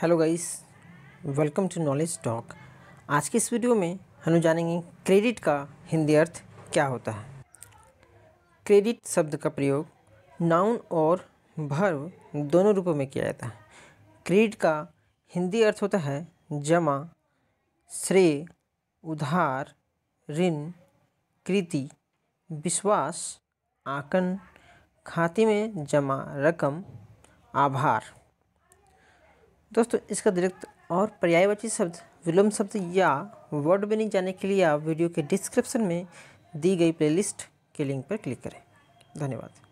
hello guys welcome to knowledge talk आज के इस वीडियो में हम जानेंगे क्रेडिट का हिंदी अर्थ क्या होता है क्रेडिट शब्द का प्रयोग नाउन और भर्व दोनों रूपों में किया जाता है क्रेडिट का हिंदी अर्थ होता है जमा श्रेय उधार ऋण कृति विश्वास आकन खाते में जमा रकम आभार दोस्तों इसका अतिरिक्त और पर्यायवाची शब्द विलोम शब्द या वर्ड मीनिंग जाने के लिए आप वीडियो के डिस्क्रिप्शन में दी गई प्लेलिस्ट के लिंक पर क्लिक करें धन्यवाद